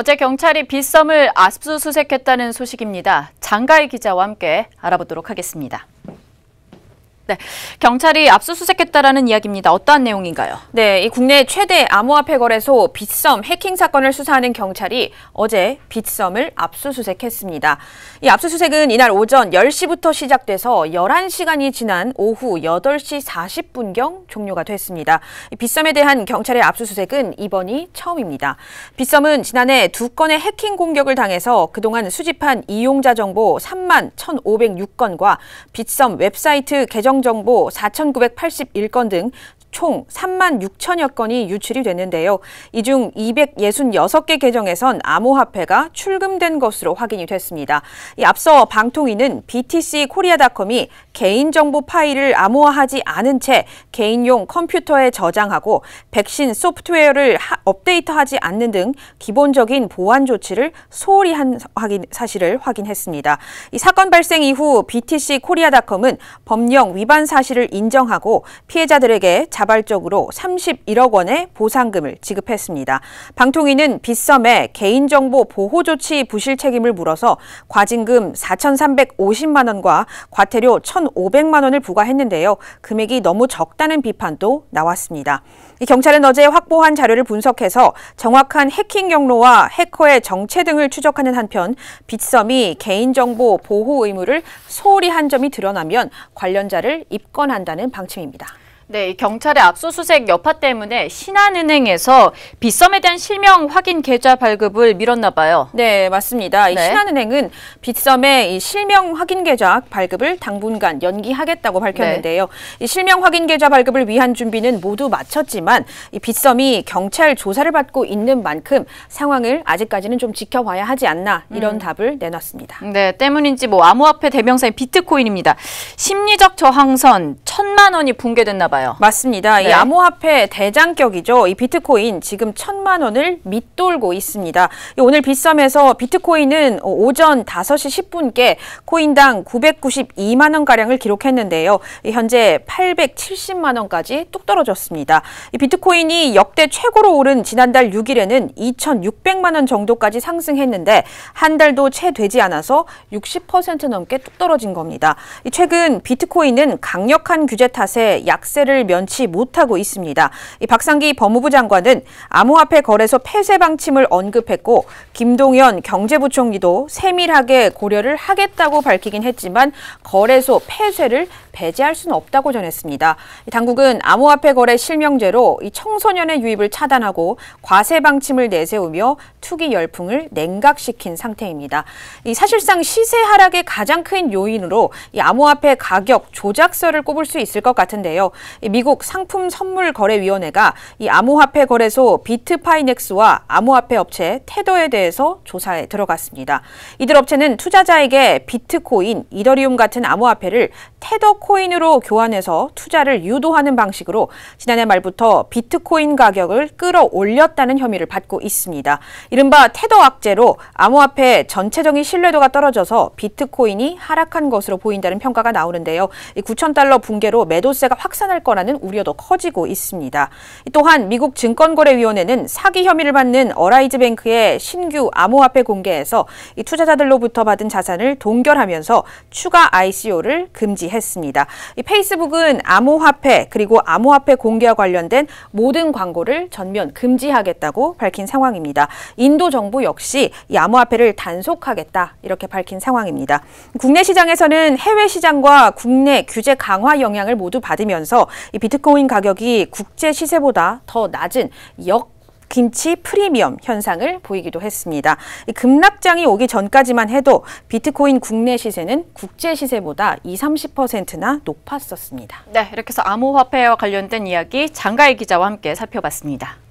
어제 경찰이 빗썸을 압수수색했다는 소식입니다. 장가희 기자와 함께 알아보도록 하겠습니다. 네, 경찰이 압수수색했다라는 이야기입니다. 어떠한 내용인가요? 네, 이 국내 최대 암호화폐 거래소 빗썸 해킹 사건을 수사하는 경찰이 어제 빗썸을 압수수색했습니다. 이 압수수색은 이날 오전 10시부터 시작돼서 11시간이 지난 오후 8시 40분경 종료가 됐습니다. 빗썸에 대한 경찰의 압수수색은 이번이 처음입니다. 빗썸은 지난해 두 건의 해킹 공격을 당해서 그동안 수집한 이용자 정보 3만 1,506건과 빗썸 웹사이트 계정 정보 4,981건 등총 3만 6천여 건이 유출이 됐는데요. 이 중 266개 계정에선 암호화폐가 출금된 것으로 확인이 됐습니다. 이 앞서 방통위는 BTC 코리아닷컴이 개인정보 파일을 암호화하지 않은 채 개인용 컴퓨터에 저장하고 백신 소프트웨어를 하, 업데이트하지 않는 등 기본적인 보안 조치를 소홀히 한 확인, 사실을 확인했습니다. 이 사건 발생 이후 BTC 코리아닷컴은 법령 위반 사실을 인정하고 피해자들에게 자발적으로 31억 원의 보상금을 지급했습니다. 방통위는 빗썸에 개인정보 보호 조치 부실 책임을 물어서 과징금 4,350만 원과 과태료 1,500만 원을 부과했는데요. 금액이 너무 적다는 비판도 나왔습니다. 경찰은 어제 확보한 자료를 분석해서 정확한 해킹 경로와 해커의 정체 등을 추적하는 한편 빗썸이 개인정보 보호 의무를 소홀히 한 점이 드러나면 관련자를 입건한다는 방침입니다. 네, 경찰의 압수수색 여파 때문에 신한은행에서 빗썸에 대한 실명 확인 계좌 발급을 미뤘나 봐요. 네, 맞습니다. 네. 신한은행은 빚썸의 실명 확인 계좌 발급을 당분간 연기하겠다고 밝혔는데요. 네. 실명 확인 계좌 발급을 위한 준비는 모두 마쳤지만 빚썸이 경찰 조사를 받고 있는 만큼 상황을 아직까지는 좀 지켜봐야 하지 않나 이런 음. 답을 내놨습니다. 네, 때문인지 뭐 암호화폐 대명사인 비트코인입니다. 심리적 저항선 천만 원이 붕괴됐나 봐요. 거요 맞습니다. 네. 이 암호화폐 대장격이죠. 이 비트코인 지금 천만 원을 밑돌고 있습니다. 오늘 빗썸에서 비트코인은 오전 5시 10분께 코인당 992만 원가량을 기록했는데요. 현재 870만 원까지 뚝 떨어졌습니다. 이 비트코인이 역대 최고로 오른 지난달 6일에는 2,600만 원 정도까지 상승했는데 한 달도 채 되지 않아서 60% 넘게 뚝 떨어진 겁니다. 최근 비트코인은 강력한 규제 탓에 약세를 피해를 면치 못하고 있습니다. 박상기 법무부 장관은 암호화폐 거래소 폐쇄 방침을 언급했고 김동연 경제부총리도 세밀하게 고려를 하겠다고 밝히긴 했지만 거래소 폐쇄를 배제할 수는 없다고 전했습니다. 당국은 암호화폐 거래 실명제로 청소년의 유입을 차단하고 과세 방침을 내세우며 투기 열풍을 냉각시킨 상태입니다. 사실상 시세 하락의 가장 큰 요인으로 암호화폐 가격 조작설을 꼽을 수 있을 것 같은데요. 미국 상품 선물 거래위원회가 이 암호화폐 거래소 비트파이넥스와 암호화폐 업체 테더에 대해서 조사에 들어갔습니다. 이들 업체는 투자자에게 비트코인, 이더리움 같은 암호화폐를 테더 코인으로 교환해서 투자를 유도하는 방식으로 지난해 말부터 비트코인 가격을 끌어올렸다는 혐의를 받고 있습니다. 이른바 테더 악재로 암호화폐 전체적인 신뢰도가 떨어져서 비트코인이 하락한 것으로 보인다는 평가가 나오는데요. 9천 달러 붕괴로 매도세가 확산할 거라는 우려도 커지고 있습니다. 또한 미국 증권거래위원회는 사기 혐의를 받는 어라이즈뱅크의 신규 암호화폐 공개에서 투자자들로부터 받은 자산을 동결하면서 추가 ICO를 금지했습니다. 페이스북은 암호화폐 그리고 암호화폐 공개와 관련된 모든 광고를 전면 금지하겠다고 밝힌 상황입니다. 인도 정부 역시 이 암호화폐를 단속하겠다 이렇게 밝힌 상황입니다. 국내 시장에서는 해외 시장과 국내 규제 강화 영향을 모두 받으면서 이 비트코인 가격이 국제 시세보다 더 낮은 역 김치 프리미엄 현상을 보이기도 했습니다. 급락장이 오기 전까지만 해도 비트코인 국내 시세는 국제 시세보다 20, 30%나 높았었습니다. 네, 이렇게 해서 암호화폐와 관련된 이야기 장가희 기자와 함께 살펴봤습니다.